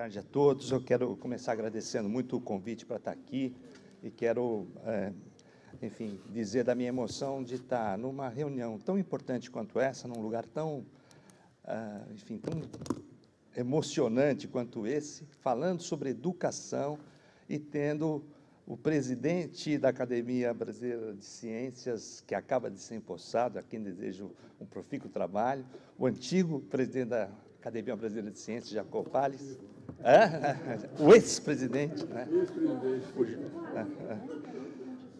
tarde a todos. Eu quero começar agradecendo muito o convite para estar aqui e quero, é, enfim, dizer da minha emoção de estar numa reunião tão importante quanto essa, num lugar tão, uh, enfim, tão emocionante quanto esse, falando sobre educação e tendo o presidente da Academia Brasileira de Ciências, que acaba de ser empossado, a quem desejo um profícuo trabalho, o antigo presidente da Academia Brasileira de Ciências, Jacob Palles, é? o ex-presidente, né? Ex-presidente.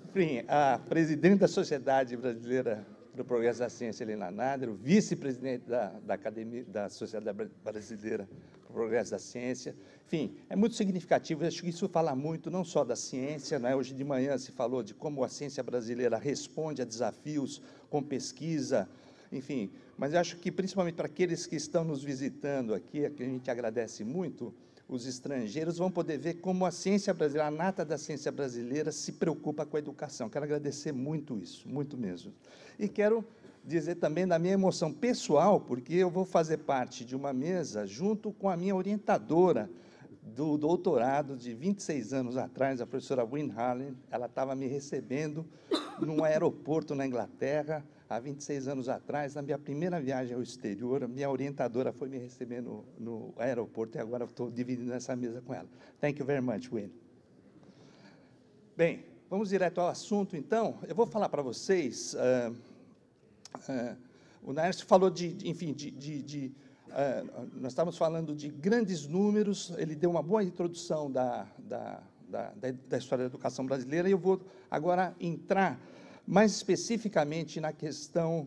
Enfim, a presidente da Sociedade Brasileira do Progresso da Ciência, Helena Nader, o vice-presidente da, da Academia da Sociedade Brasileira do Progresso da Ciência. Enfim, é muito significativo. acho que isso fala muito não só da ciência, né? hoje de manhã se falou de como a ciência brasileira responde a desafios com pesquisa, enfim, mas acho que principalmente para aqueles que estão nos visitando aqui, que a gente agradece muito, os estrangeiros vão poder ver como a ciência brasileira, a nata da ciência brasileira, se preocupa com a educação. Quero agradecer muito isso, muito mesmo. E quero dizer também da minha emoção pessoal, porque eu vou fazer parte de uma mesa junto com a minha orientadora do doutorado de 26 anos atrás, a professora Wynne Harlan. Ela estava me recebendo num aeroporto na Inglaterra há 26 anos atrás, na minha primeira viagem ao exterior, minha orientadora foi me receber no, no aeroporto e agora estou dividindo essa mesa com ela. Thank you very much, Will. Bem, vamos direto ao assunto, então. Eu vou falar para vocês. Uh, uh, o Naércio falou de, enfim, de, de, de uh, nós estávamos falando de grandes números. Ele deu uma boa introdução da, da, da, da história da educação brasileira e eu vou agora entrar mais especificamente na questão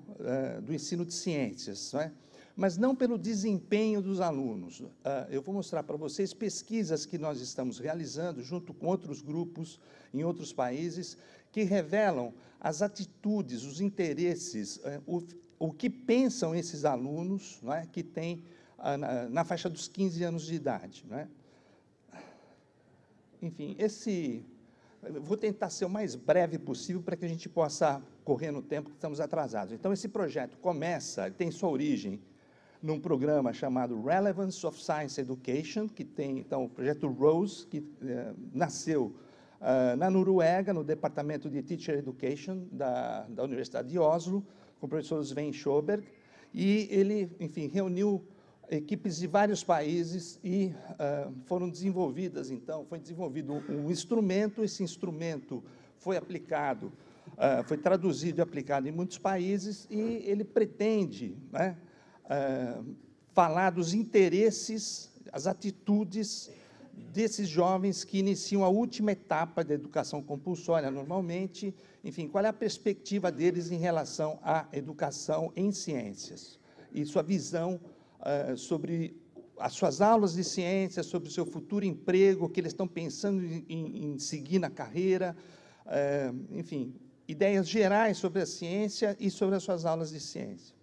uh, do ensino de ciências, não é? mas não pelo desempenho dos alunos. Uh, eu vou mostrar para vocês pesquisas que nós estamos realizando junto com outros grupos em outros países que revelam as atitudes, os interesses, uh, o, o, que pensam esses alunos não é? que têm ah, na, na, faixa dos 15 anos de idade. Não é? Enfim, esse vou tentar ser o mais breve possível para que a gente possa correr no tempo que estamos atrasados. Então, esse projeto começa, tem sua origem num programa chamado Relevance of Science Education, que tem, então, o projeto ROSE, que eh, nasceu ah, na Noruega, no Departamento de Teacher Education da, da Universidade de Oslo, com o professor Sven Schoberg, e ele, enfim, reuniu equipes de vários países e uh, foram desenvolvidas, então, foi desenvolvido um instrumento, esse instrumento foi aplicado, uh, foi traduzido e aplicado em muitos países e ele pretende né, uh, falar dos interesses, as atitudes desses jovens que iniciam a última etapa da educação compulsória, normalmente, enfim, qual é a perspectiva deles em relação à educação em ciências e sua visão eh, sobre as suas aulas de ciência, sobre o seu futuro emprego, o que eles estão pensando em, em seguir na carreira, eh, enfim, ideias gerais sobre a ciência e sobre as suas aulas de ciência.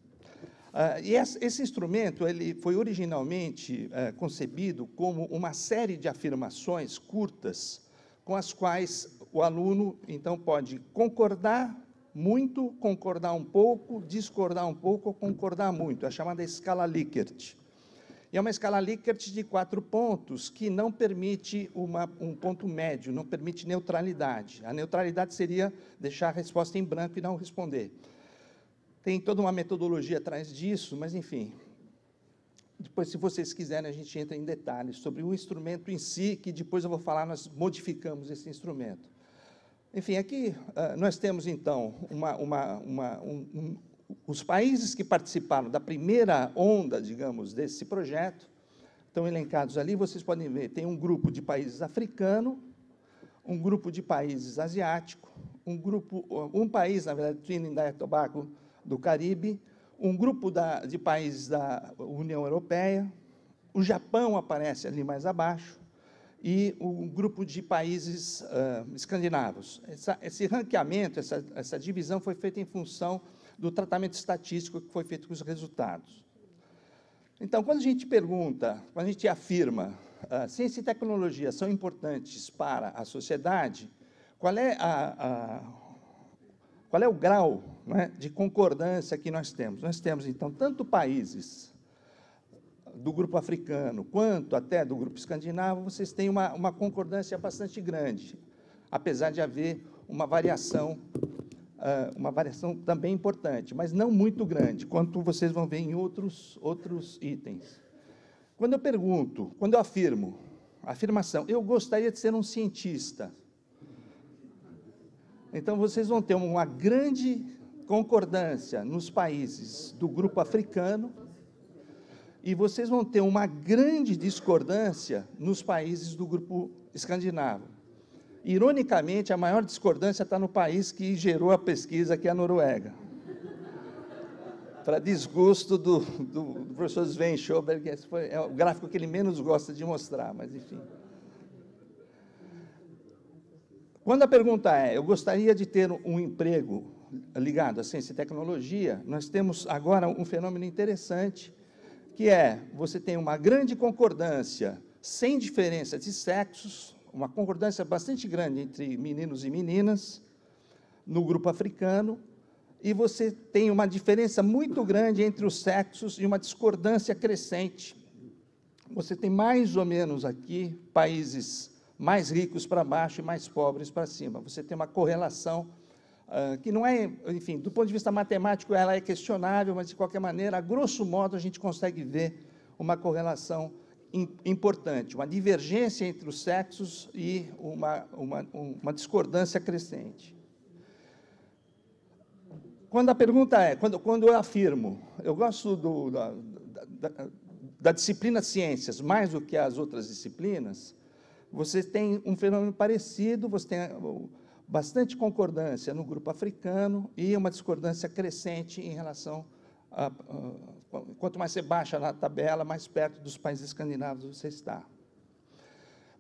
Uh, e essa, esse instrumento ele foi originalmente concebido como uma série de afirmações curtas com as quais o aluno então pode concordar muito, concordar um pouco, discordar um pouco, concordar muito. É a chamada escala Likert. E é uma escala Likert de quatro pontos que não permite uma, um ponto médio, não permite neutralidade. A neutralidade seria deixar a resposta em branco e não responder. Tem toda uma metodologia atrás disso, mas enfim. Depois, se vocês quiserem, a gente entra em detalhes sobre o instrumento em si, que depois eu vou falar, nós modificamos esse instrumento. Enfim, aqui uh, nós temos então uma, uma, uma, um, um, os países que participaram da primeira onda, digamos, desse projeto, estão elencados ali, vocês podem ver, tem um grupo de países africano, um grupo de países asiático, um grupo, ah, um país, na verdade, Trinidad e Tobago, do Caribe, um grupo da, de países da União Europeia, o Japão aparece ali mais abaixo, e um grupo de países uh, escandinavos. Essa, esse ranqueamento, essa, essa divisão foi feita em função do tratamento estatístico que foi feito com os resultados. Então, quando a gente pergunta, quando a gente afirma, uh, ciência e tecnologia são importantes para a sociedade, qual é, a, a, qual é o grau né, de concordância que nós temos? Nós temos, então, tanto países do grupo africano quanto até do grupo escandinavo, vocês têm uma, uma concordância bastante grande, apesar de haver uma variação, ah, uma variação também importante, mas não muito grande, quanto vocês vão ver em outros, outros itens. Quando eu pergunto, quando eu afirmo, afirmação, eu gostaria de ser um cientista. Então vocês vão ter uma grande concordância nos países do grupo africano e vocês vão ter uma grande discordância nos países do grupo escandinavo. Ironicamente, a maior discordância está no país que gerou a pesquisa, que é a Noruega. Para desgosto do, do, do professor Sven Schoberg, esse foi, é o gráfico que ele menos gosta de mostrar, mas enfim. Quando a pergunta é, eu gostaria de ter um emprego ligado à ciência e tecnologia, nós temos agora um fenômeno interessante, que é você tem uma grande concordância, sem diferença de sexos, uma concordância bastante grande entre meninos e meninas no grupo africano, e você tem uma diferença muito grande entre os sexos e uma discordância crescente. Você tem mais ou menos aqui países mais ricos para baixo e mais pobres para cima. Você tem uma correlação ah, que não é, enfim, do ponto de vista matemático ela é questionável, mas de qualquer maneira, a grosso modo, a gente consegue ver uma correlação importante, uma divergência entre os sexos e uma, uma, uma discordância crescente. Quando a pergunta é, quando, quando eu afirmo, eu gosto do, da, da, da disciplina ciências mais do que as outras disciplinas, você tem um fenômeno parecido, você tem bastante concordância no grupo africano e uma discordância crescente em relação a, a, quanto mais você baixa na tabela, mais perto dos países escandinavos você está.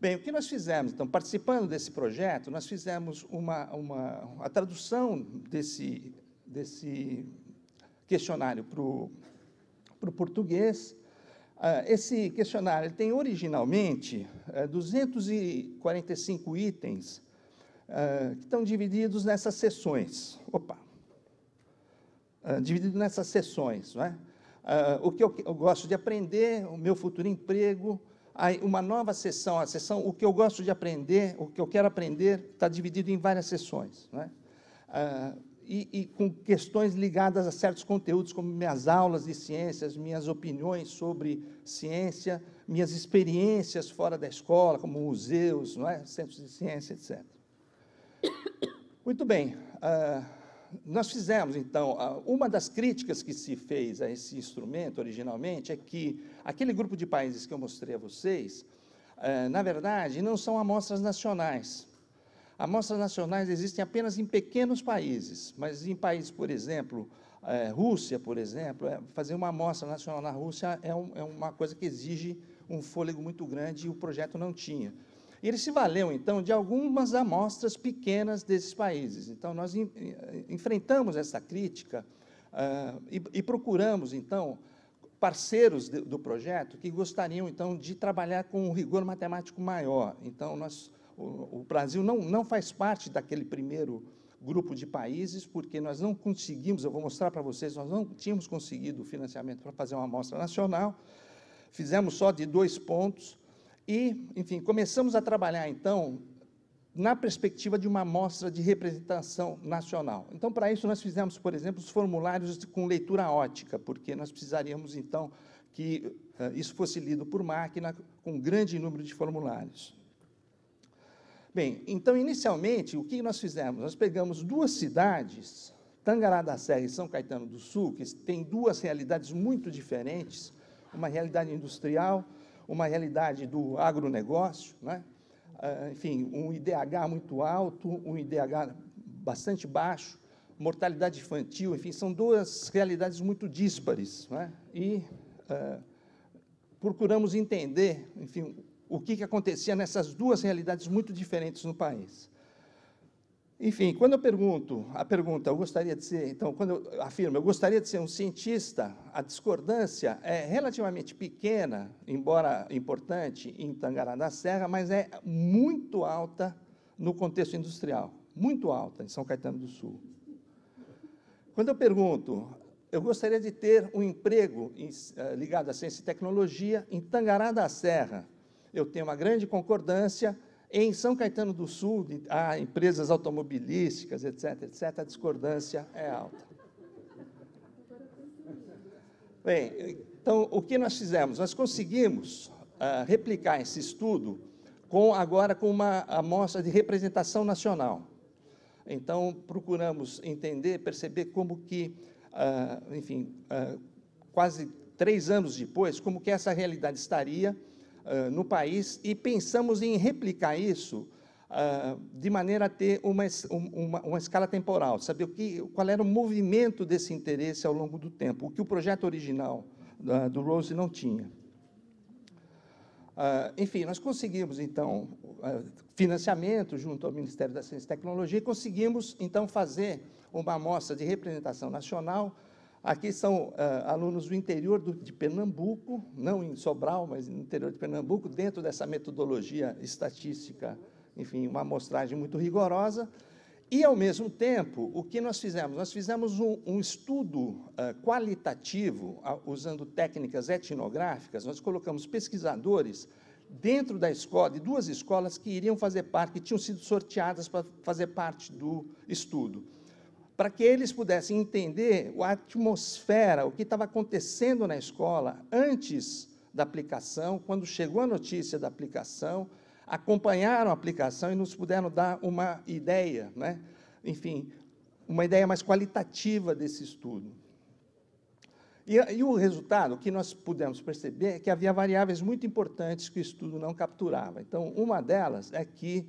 Bem, o que nós fizemos? Então, participando desse projeto, nós fizemos uma, uma a tradução desse, desse questionário para o, português. Ah, esse questionário tem originalmente 245 eh, itens ah, que estão divididos nessas sessões. Opa! Uh, dividido nessas sessões, não é? Uh, o que eu, eu, gosto de aprender, o meu futuro emprego, uma nova sessão, a sessão, o que eu gosto de aprender, o que eu quero aprender, está dividido em várias sessões, não é? E, e, com questões ligadas a certos conteúdos, como minhas aulas de ciências, minhas opiniões sobre ciência, minhas experiências fora da escola, como museus, não é? centros de ciência, etc. Muito bem. Uh, nós fizemos, então, ah, uma das críticas que se fez a esse instrumento originalmente é que aquele grupo de países que eu mostrei a vocês, uh, na verdade, não são amostras nacionais. Amostras nacionais existem apenas em pequenos países, mas em países, por exemplo, é, Rússia, por exemplo, é, fazer uma amostra nacional na Rússia é, um, é, uma coisa que exige um fôlego muito grande e o projeto não tinha. E ele se valeu, então, de algumas amostras pequenas desses países. Então, nós em, enfrentamos essa crítica uh, e, e, procuramos, então, parceiros de, do projeto que gostariam, então, de trabalhar com um rigor matemático maior. Então, nós, o, o Brasil não, não faz parte daquele primeiro grupo de países, porque nós não conseguimos, eu vou mostrar para vocês, nós não tínhamos conseguido o financiamento para fazer uma amostra nacional, fizemos só de dois pontos, e, enfim, começamos a trabalhar então na perspectiva de uma amostra de representação nacional. Então, para isso, nós fizemos, por exemplo, os formulários com leitura ótica, porque nós precisaríamos, então, que uh, isso fosse lido por máquina com um grande número de formulários. Bem, então, inicialmente, o que nós fizemos? Nós pegamos duas cidades, Tangará da Serra e São Caetano do Sul, que têm duas realidades muito diferentes, uma realidade industrial uma realidade do agronegócio, né? Ah, enfim, um IDH muito alto, um IDH bastante baixo, mortalidade infantil, enfim, são duas realidades muito díspares. Né? E uh, procuramos entender, enfim, o que, que acontecia nessas duas realidades muito diferentes no país. Enfim, quando eu pergunto, a pergunta, eu gostaria de ser, então, quando eu afirmo, eu gostaria de ser um cientista, a discordância é relativamente pequena, embora importante em Tangará da Serra, mas é muito alta no contexto industrial, muito alta em São Caetano do Sul. Quando eu pergunto, eu gostaria de ter um emprego em, eh, ligado à ciência e tecnologia em Tangará da Serra, eu tenho uma grande concordância em São Caetano do Sul, há empresas automobilísticas, etc., etc., a discordância é alta. Bem, então, o que nós fizemos? Nós conseguimos ah, replicar esse estudo com agora com uma amostra de representação nacional. Então, procuramos entender, perceber como que, ah, enfim, ah, quase três anos depois, como que essa realidade estaria ah, no país e pensamos em replicar isso uh, de maneira a ter uma, uma, uma, escala temporal, saber o que, qual era o movimento desse interesse ao longo do tempo, o que o projeto original uh, do Rose não tinha. Ah, enfim, nós conseguimos, então, financiamento junto ao Ministério da Ciência e Tecnologia e conseguimos, então, fazer uma amostra de representação nacional Aqui são uh, alunos do interior do, de Pernambuco, não em Sobral, mas no interior de Pernambuco, dentro dessa metodologia estatística, enfim, uma amostragem muito rigorosa. E, ao mesmo tempo, o que nós fizemos? Nós fizemos um, um estudo uh, qualitativo, uh, usando técnicas etnográficas, nós colocamos pesquisadores dentro da escola, de duas escolas que iriam fazer parte, que tinham sido sorteadas para fazer parte do estudo para que eles pudessem entender a atmosfera, o que estava acontecendo na escola antes da aplicação, quando chegou a notícia da aplicação, acompanharam a aplicação e nos puderam dar uma ideia, né? enfim, uma ideia mais qualitativa desse estudo. E, e o resultado, o que nós pudemos perceber, é que havia variáveis muito importantes que o estudo não capturava. Então, uma delas é que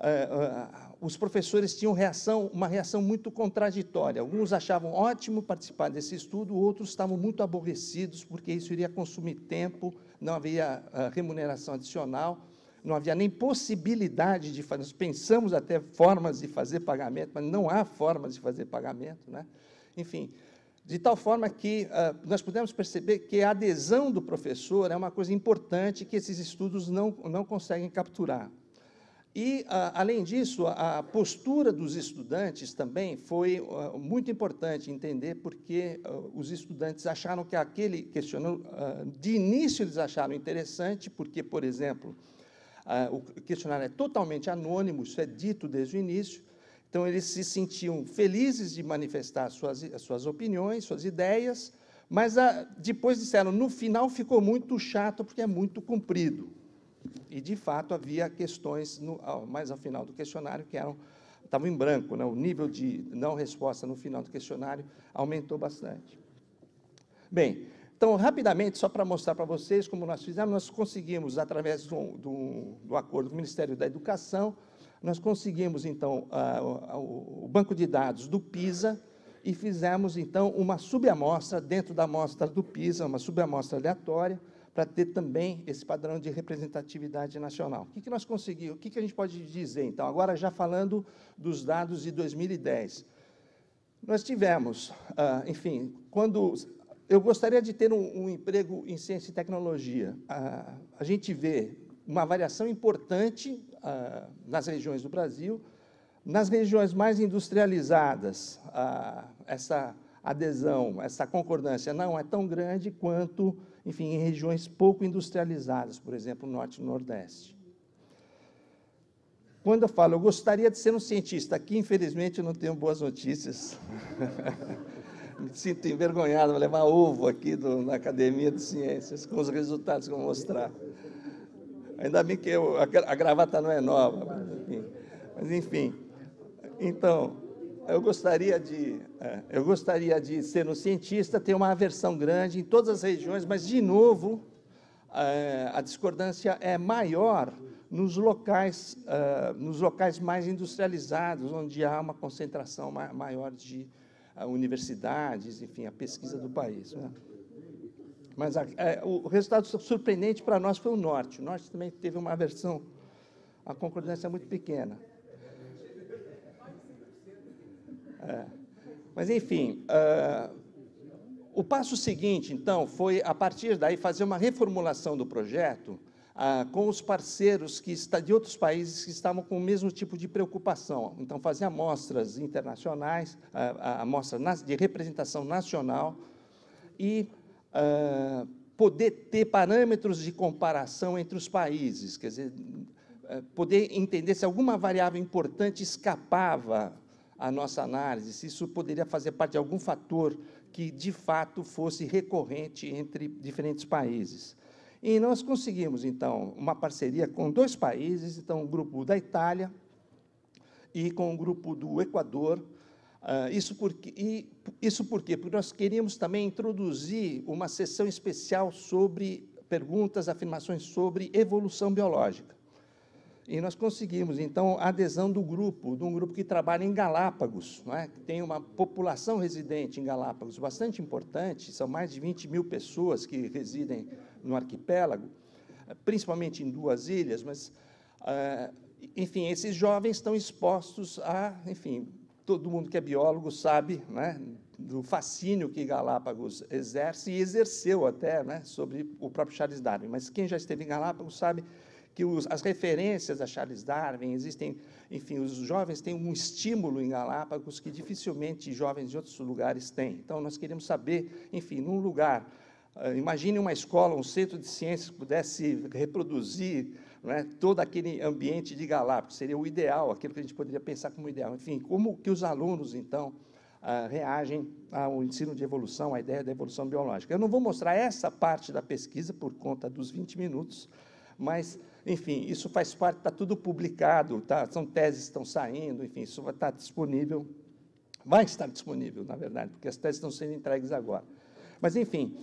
é, é, os professores tinham reação, uma reação muito contraditória. Alguns achavam ótimo participar desse estudo, outros estavam muito aborrecidos, porque isso iria consumir tempo, não havia é, remuneração adicional, não havia nem possibilidade de fazer. Nós pensamos até formas de fazer pagamento, mas não há formas de fazer pagamento. Né? Enfim, de tal forma que uh, nós pudemos perceber que a adesão do professor é uma coisa importante que esses estudos não, não conseguem capturar. E, a, além disso, a, a, postura dos estudantes também foi muito importante entender, porque os estudantes acharam que aquele questionário, ah, de início, eles acharam interessante, porque, por exemplo, ah, o questionário é totalmente anônimo, isso é dito desde o início, então eles se sentiam felizes de manifestar suas, suas opiniões, suas ideias, mas ah, depois disseram, no final ficou muito chato, porque é muito comprido. E, de fato, havia questões no, mais ao final do questionário que eram estavam em branco. Né? O nível de não resposta no final do questionário aumentou bastante. Bem, então, rapidamente, só para mostrar para vocês como nós fizemos, nós conseguimos, através do, do, do acordo com o Ministério da Educação, nós conseguimos, então, a, a, o banco de dados do PISA e fizemos, então, uma subamostra dentro da amostra do PISA, uma subamostra aleatória, para ter também esse padrão de representatividade nacional. O que, que nós conseguimos? O que, que a gente pode dizer, então? Agora, já falando dos dados de 2010. Nós tivemos, ah, enfim, quando eu gostaria de ter um, um, emprego em ciência e tecnologia. Ah, a gente vê uma variação importante ah, nas regiões do Brasil. Nas regiões mais industrializadas, essa adesão, essa concordância não é tão grande quanto enfim, em regiões pouco industrializadas, por exemplo, norte e nordeste. Quando eu falo, eu gostaria de ser um cientista, aqui, infelizmente, eu não tenho boas notícias. Me sinto envergonhado, vou levar ovo aqui do, na Academia de Ciências, com os resultados que eu vou mostrar. Ainda bem que eu, a, a, gravata não é nova. Mas enfim. Mas, enfim então, eu gostaria de, é, eu gostaria de ser um cientista, ter uma aversão grande em todas as regiões, mas, de novo, é, a discordância é maior nos locais, é, nos locais mais industrializados, onde há uma concentração maior de é, universidades, enfim, a pesquisa do país. Né? Mas a, é, o resultado surpreendente para nós foi o Norte. O Norte também teve uma aversão, a concordância muito pequena. É. Mas, enfim, uh, o passo seguinte, então, foi, a partir daí, fazer uma reformulação do projeto uh, com os parceiros que está, de outros países que estavam com o mesmo tipo de preocupação. Então, fazer amostras internacionais, uh, ah, amostras de representação nacional e poder ter parâmetros de comparação entre os países, quer dizer, eh, poder entender se alguma variável importante escapava a nossa análise, se isso poderia fazer parte de algum fator que, de fato, fosse recorrente entre diferentes países. E nós conseguimos, então, uma parceria com dois países, então, o um grupo da Itália e com o um grupo do Equador, Uh, isso, porque, e, isso porque? Porque nós queríamos também introduzir uma sessão especial sobre perguntas, afirmações sobre evolução biológica. E nós conseguimos, então, a adesão do grupo, de um grupo que trabalha em Galápagos, não é? tem uma população residente em Galápagos bastante importante, são mais de 20 mil pessoas que residem no arquipélago, principalmente em duas ilhas, mas, eh, enfim, esses jovens estão expostos a, enfim, todo mundo que é biólogo sabe é? do fascínio que Galápagos exerce e exerceu até né, sobre o próprio Charles Darwin, mas quem já esteve em Galápagos sabe que os, as referências a Charles Darwin existem, enfim, os jovens têm um estímulo em Galápagos que dificilmente jovens de outros lugares têm. Então, nós queremos saber, enfim, num lugar, uh, imagine uma escola, um centro de ciências que pudesse reproduzir é, todo aquele ambiente de Galápagos, seria o ideal, aquilo que a gente poderia pensar como ideal. Enfim, como que os alunos, então, Uh, reagem ao ensino de evolução, à ideia da evolução biológica. Eu não vou mostrar essa parte da pesquisa por conta dos 20 minutos, mas enfim, isso faz parte, está tudo publicado, tá? são teses que estão saindo, enfim, isso vai estar tá disponível, vai estar disponível, na verdade, porque as teses estão sendo entregues agora. Mas, enfim,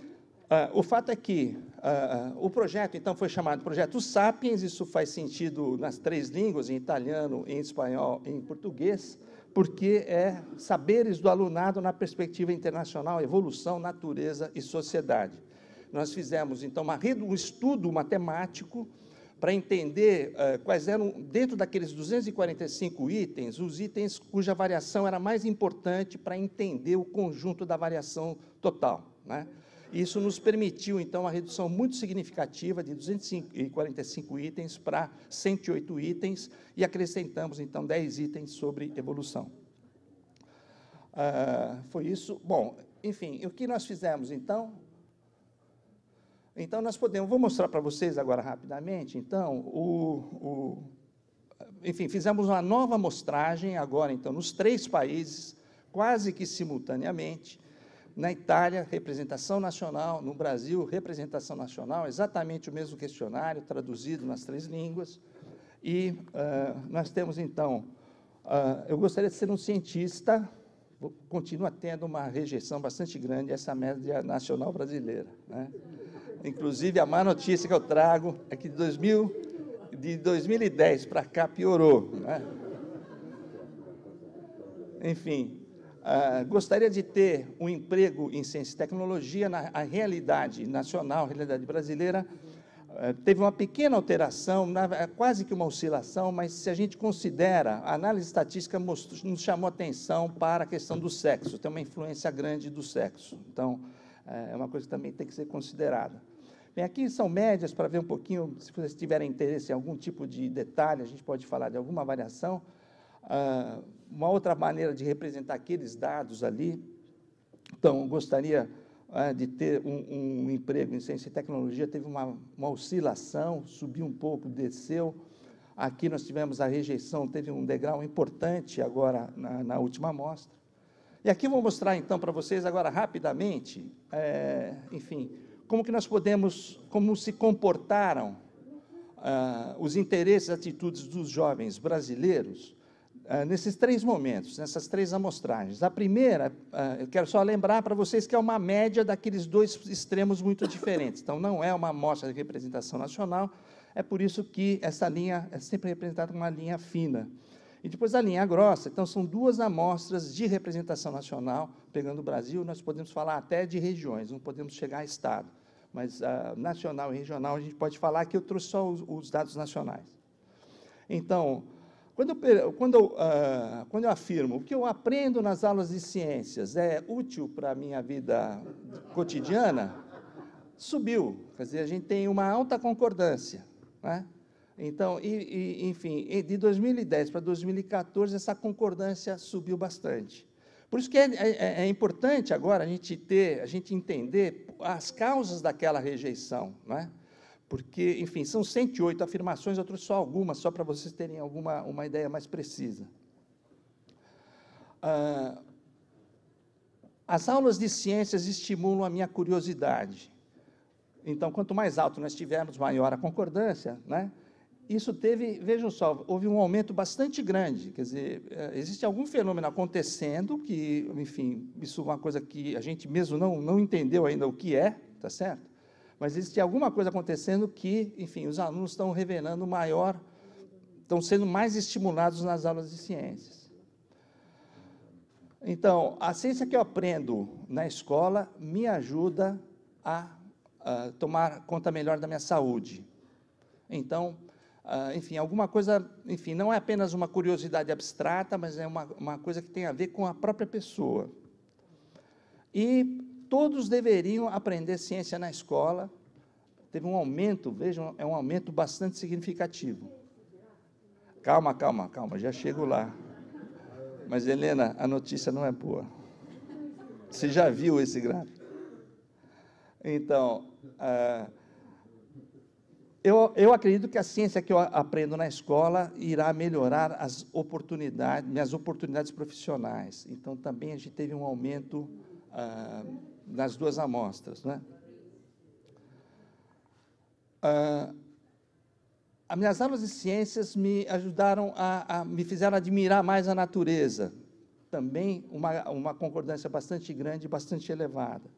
Uh, o fato é que uh, o projeto, então, foi chamado Projeto Sapiens, isso faz sentido nas três línguas, em italiano, em espanhol e em português, porque é saberes do alunado na perspectiva internacional, evolução, natureza e sociedade. Nós fizemos, então, uma, um estudo matemático para entender uh, quais eram, dentro daqueles 245 itens, os itens cuja variação era mais importante para entender o conjunto da variação total. Né? Isso nos permitiu, então, a redução muito significativa de 245 itens para 108 itens e acrescentamos, então, 10 itens sobre evolução. Uh, foi isso? Bom, enfim, o que nós fizemos, então? Então, nós podemos, vou mostrar para vocês agora rapidamente, então, o, o, enfim, fizemos uma nova amostragem agora, então, nos três países, quase que simultaneamente, na Itália, representação nacional, no Brasil, representação nacional, exatamente o mesmo questionário, traduzido nas três línguas, e uh, nós temos, então, uh, eu gostaria de ser um cientista, continua tendo uma rejeição bastante grande essa média nacional brasileira, né? Inclusive, a má notícia que eu trago é que de, 2000, de 2010 para cá piorou. Né? Enfim, ah, gostaria de ter um emprego em ciência e tecnologia na realidade nacional, realidade brasileira. Eh, teve uma pequena alteração, é quase que uma oscilação, mas se a gente considera, a análise estatística mostrou, nos chamou atenção para a questão do sexo, tem uma influência grande do sexo. Então, é, é uma coisa que também tem que ser considerada. Bem, aqui são médias para ver um pouquinho, se vocês tiverem interesse em algum tipo de detalhe, a gente pode falar de alguma variação. Ah, uma outra maneira de representar aqueles dados ali, então, gostaria é, de ter um, um, emprego em ciência e tecnologia, teve uma, uma oscilação, subiu um pouco, desceu. Aqui nós tivemos a rejeição, teve um degrau importante agora na, na última amostra. E aqui vou mostrar então para vocês agora rapidamente, é, enfim, como que nós podemos, como se comportaram ah, os interesses e atitudes dos jovens brasileiros ah, nesses três momentos, nessas três amostragens. A primeira, ah, eu quero só lembrar para vocês que é uma média daqueles dois extremos muito diferentes. Então, não é uma amostra de representação nacional, é por isso que essa linha é sempre representada com uma linha fina. E depois a linha é grossa. Então, são duas amostras de representação nacional. Pegando o Brasil, nós podemos falar até de regiões, não podemos chegar a Estado. Mas ah, nacional e regional, a gente pode falar que eu trouxe só os, os dados nacionais. Então, quando eu, quando, eu, uh, quando eu afirmo o que eu aprendo nas aulas de ciências é útil para a minha vida cotidiana, subiu. Quer dizer, a gente tem uma alta concordância. Né? Então, e, e, enfim, de 2010 para 2014, essa concordância subiu bastante. Por isso que é, é, é, é, importante agora a gente ter, a gente entender as causas daquela rejeição, né? porque, enfim, são 108 afirmações, eu trouxe só algumas, só para vocês terem alguma uma ideia mais precisa. Ah, as aulas de ciências estimulam a minha curiosidade. Então, quanto mais alto nós tivermos, maior a concordância, né? isso teve, vejam só, houve um aumento bastante grande. Quer dizer, é, existe algum fenômeno acontecendo que, enfim, isso é uma coisa que a gente mesmo não, não entendeu ainda o que é, tá certo? Mas existe alguma coisa acontecendo que, enfim, os alunos estão revelando maior, estão sendo mais estimulados nas aulas de ciências. Então, a ciência que eu aprendo na escola me ajuda a, a tomar conta melhor da minha saúde. Então, ah, enfim, alguma coisa, enfim, não é apenas uma curiosidade abstrata, mas é uma, uma coisa que tem a ver com a própria pessoa. E todos deveriam aprender ciência na escola. Teve um aumento, vejam, é um aumento bastante significativo. Calma, calma, calma, já chego lá. Mas, Helena, a notícia não é boa. Você já viu esse gráfico? Então, ah, eu, eu acredito que a ciência que eu aprendo na escola irá melhorar as oportunidades, minhas oportunidades profissionais. Então, também a gente teve um aumento ah, nas duas amostras. Né? Ah, as minhas aulas de ciências me ajudaram a, a, me fizeram admirar mais a natureza. Também uma, uma concordância bastante grande, bastante elevada.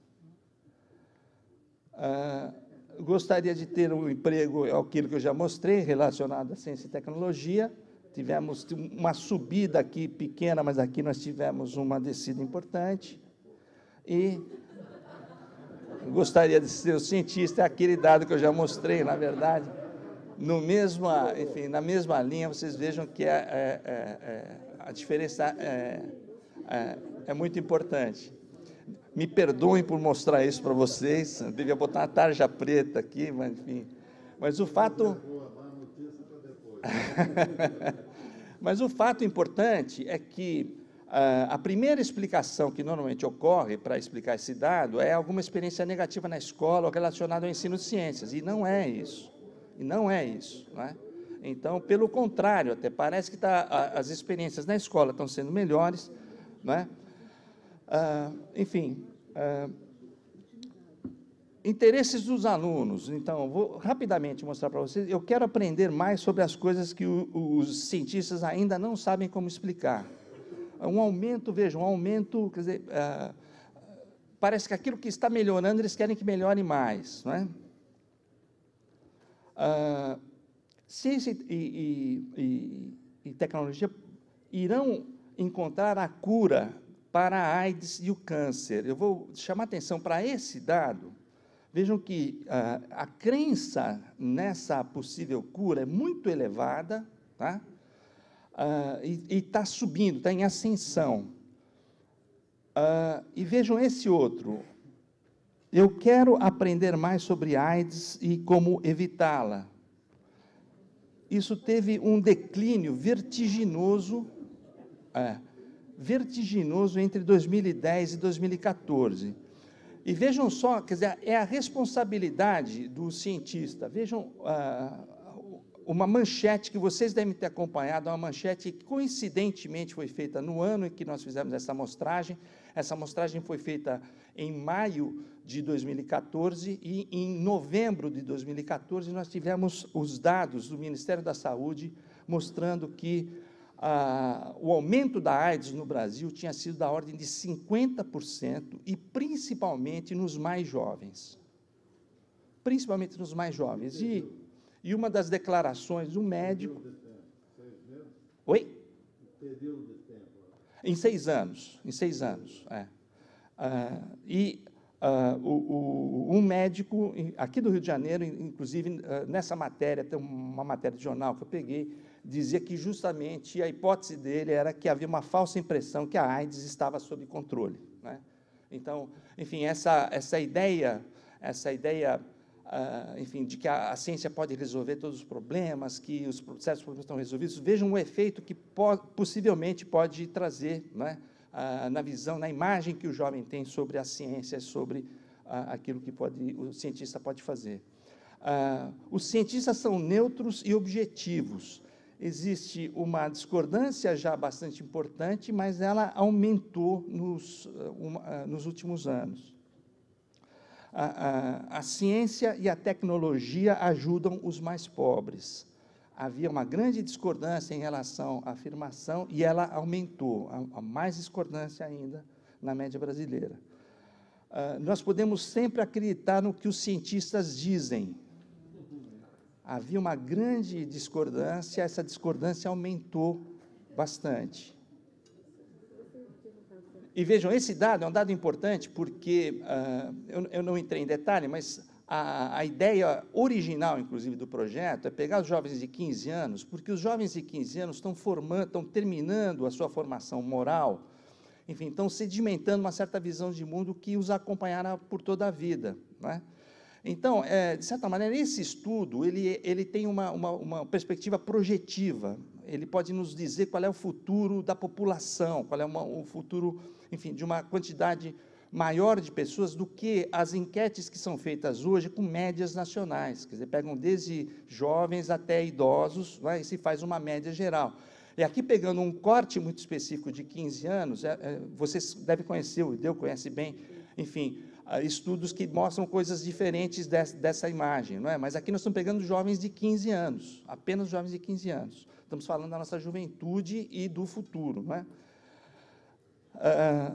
Uh, gostaria de ter um emprego, é aquilo que eu já mostrei, relacionado à ciência e tecnologia. Tivemos uma subida aqui pequena, mas aqui nós tivemos uma descida importante. E gostaria de ser o cientista, é aquele dado que eu já mostrei, na verdade. No enfim, na mesma linha, vocês vejam que é, é, é, é a diferença é muito importante. Me perdoem por mostrar isso para vocês. Eu devia botar uma tarja preta aqui, mas enfim. Mas o fato. mas o fato importante é que ah, a primeira explicação que normalmente ocorre para explicar esse dado é alguma experiência negativa na escola ou relacionada ao ensino de ciências. E não é isso. E não é isso. Não é? Então, pelo contrário, até parece que tá, as experiências na escola estão sendo melhores, né? Ah, enfim, ah, interesses dos alunos. Então, vou rapidamente mostrar para vocês. Eu quero aprender mais sobre as coisas que o, os cientistas ainda não sabem como explicar. Um aumento, vejam, um aumento, quer dizer, ah, parece que aquilo que está melhorando, eles querem que melhore mais. Não é? Ah, ciência e, e, e, e, tecnologia irão encontrar a cura para a AIDS e o câncer. Eu vou chamar atenção para esse dado. Vejam que ah, a crença nessa possível cura é muito elevada, tá? Ah, e está subindo, está em ascensão. Ah, e vejam esse outro. Eu quero aprender mais sobre AIDS e como evitá-la. Isso teve um declínio vertiginoso. É, vertiginoso entre 2010 e 2014. E vejam só, quer dizer, é a responsabilidade do cientista. Vejam ah, uma manchete que vocês devem ter acompanhado, é uma manchete que coincidentemente foi feita no ano em que nós fizemos essa amostragem. Essa amostragem foi feita em maio de 2014 e em novembro de 2014 nós tivemos os dados do Ministério da Saúde mostrando que o aumento da AIDS no Brasil tinha sido da ordem de 50%, e principalmente nos mais jovens. Principalmente nos mais jovens. E, e uma das declarações um médico. Oi? Em seis anos, em seis anos, é. Ah, e ah, o, o, um médico aqui do Rio de Janeiro, inclusive ah, nessa matéria, tem uma matéria de jornal que eu peguei, dizia que justamente a hipótese dele era que havia uma falsa impressão que a AIDS estava sob controle. Né? Então, enfim, essa, essa ideia, essa ideia, uh, enfim, de que a, a, ciência pode resolver todos os problemas, que os certos problemas estão resolvidos, vejam o efeito que po possivelmente pode trazer né, uh, na visão, na imagem que o jovem tem sobre a ciência, sobre uh, aquilo que pode, o cientista pode fazer. os cientistas são neutros e objetivos existe uma discordância já bastante importante, mas ela aumentou nos, eh, eh, nos últimos anos. A, a, a, ciência e a tecnologia ajudam os mais pobres. Havia uma grande discordância em relação à afirmação e ela aumentou, a, a mais discordância ainda na média brasileira. Uh, nós podemos sempre acreditar no que os cientistas dizem, havia uma grande discordância, essa discordância aumentou bastante. E vejam, esse dado é um dado importante porque uh, eu, eu, não entrei em detalhe, mas a, a, ideia original, inclusive, do projeto é pegar os jovens de 15 anos, porque os jovens de 15 anos estão formando, estão terminando a sua formação moral, enfim, estão sedimentando uma certa visão de mundo que os acompanhará por toda a vida. Não é? Então, é, de certa maneira, esse estudo ele, ele tem uma, uma, uma perspectiva projetiva. Ele pode nos dizer qual é o futuro da população, qual é uma, o futuro, enfim, de uma quantidade maior de pessoas do que as enquetes que são feitas hoje com médias nacionais. Quer dizer, pegam desde jovens até idosos né, e se faz uma média geral. E aqui, pegando um corte muito específico de 15 anos, é, é, vocês devem conhecer, o Ideu conhece bem, enfim, ah, estudos que mostram coisas diferentes dessa imagem, não é? Mas aqui nós estamos pegando jovens de 15 anos, apenas jovens de 15 anos. Estamos falando da nossa juventude e do futuro, não é? Ah,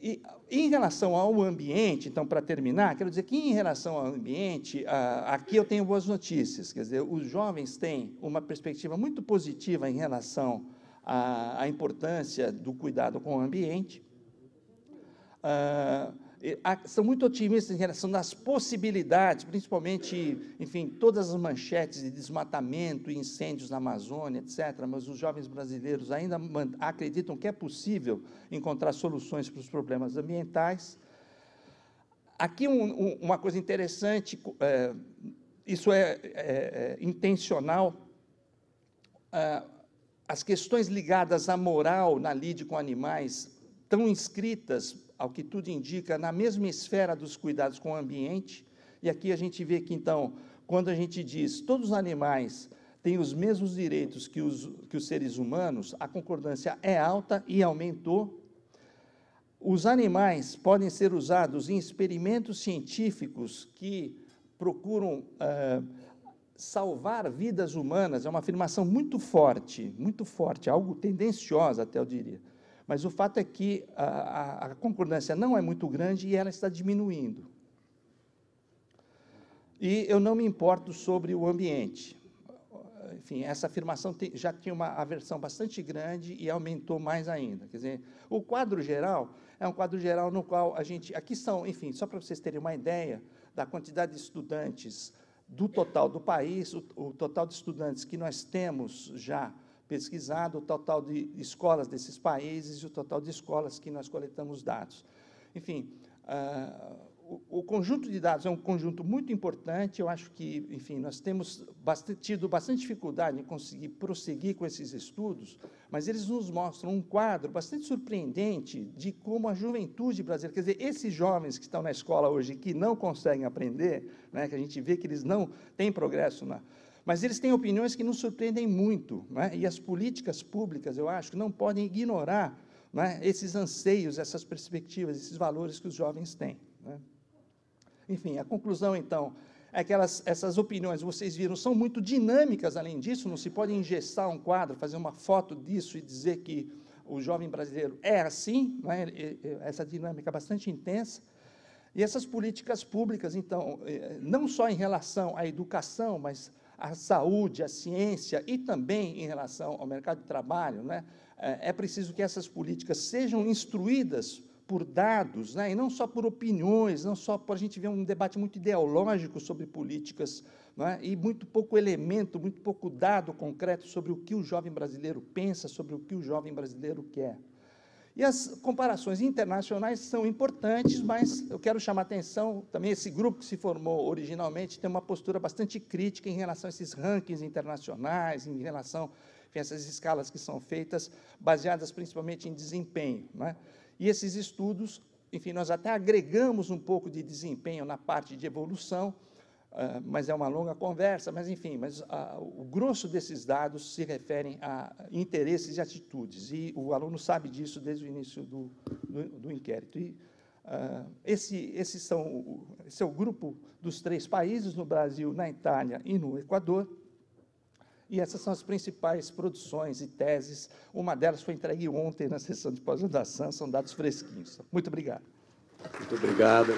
e em relação ao ambiente, então, para terminar, quero dizer que em relação ao ambiente, ah, aqui eu tenho boas notícias. Quer dizer, os jovens têm uma perspectiva muito positiva em relação à, à importância do cuidado com o ambiente. Ah, são muito otimistas em relação às possibilidades, principalmente, enfim, todas as manchetes de desmatamento e incêndios na Amazônia, etc. Mas os jovens brasileiros ainda acreditam que é possível encontrar soluções para os problemas ambientais. Aqui um, um, uma coisa interessante, é, isso é, é, é intencional. as questões ligadas à moral na lide com animais estão inscritas ao que tudo indica, na mesma esfera dos cuidados com o ambiente. E aqui a gente vê que, então, quando a gente diz todos os animais têm os mesmos direitos que os, que os seres humanos, a concordância é alta e aumentou. Os animais podem ser usados em experimentos científicos que procuram eh, salvar vidas humanas. É uma afirmação muito forte, muito forte, algo tendenciosa, até eu diria. Mas o fato é que a, a, concordância não é muito grande e ela está diminuindo. E eu não me importo sobre o ambiente. Enfim, essa afirmação tem, já tinha uma aversão bastante grande e aumentou mais ainda. Quer dizer, o quadro geral é um quadro geral no qual a gente. Aqui são, enfim, só para vocês terem uma ideia da quantidade de estudantes do total do país, o, o total de estudantes que nós temos já pesquisado, o total de escolas desses países e o total de escolas que nós coletamos dados. Enfim, uh, o conjunto de dados é um conjunto muito importante. Eu acho que, enfim, nós temos bastante, tido bastante dificuldade em conseguir prosseguir com esses estudos, mas eles nos mostram um quadro bastante surpreendente de como a juventude brasileira, quer dizer, esses jovens que estão na escola hoje que não conseguem aprender, né, que a gente vê que eles não têm progresso na, mas eles têm opiniões que nos surpreendem muito, é? e as políticas públicas, eu acho, não podem ignorar é? esses anseios, essas perspectivas, esses valores que os jovens têm. É? Enfim, a conclusão, então, é que elas, essas opiniões, vocês viram, são muito dinâmicas além disso, não se pode engessar um quadro, fazer uma foto disso e dizer que o jovem brasileiro é assim, essa dinâmica bastante intensa. E essas políticas públicas, então, eh, não só em relação à educação, mas à saúde, à ciência e também em relação ao mercado de trabalho, né, é, é preciso que essas políticas sejam instruídas por dados, né, e não só por opiniões, não só por a gente ver um debate muito ideológico sobre políticas, né, e muito pouco elemento, muito pouco dado concreto sobre o que o jovem brasileiro pensa, sobre o que o jovem brasileiro quer. E as comparações internacionais são importantes, mas eu quero chamar a atenção também. Esse grupo que se formou originalmente tem uma postura bastante crítica em relação a esses rankings internacionais, em relação a essas escalas que são feitas, baseadas principalmente em desempenho. Né? E esses estudos, enfim, nós até agregamos um pouco de desempenho na parte de evolução, ah, mas é uma longa conversa, mas enfim, mas uh, o grosso desses dados se referem a interesses e atitudes, e o aluno sabe disso desde o início do, do, do inquérito. E, uh, esse, esses são, esse é o grupo dos três países, no Brasil, na Itália e no Equador, e essas são as principais produções e teses, uma delas foi entregue ontem na sessão de pós-graduação, são dados fresquinhos. Muito obrigado. Muito obrigado.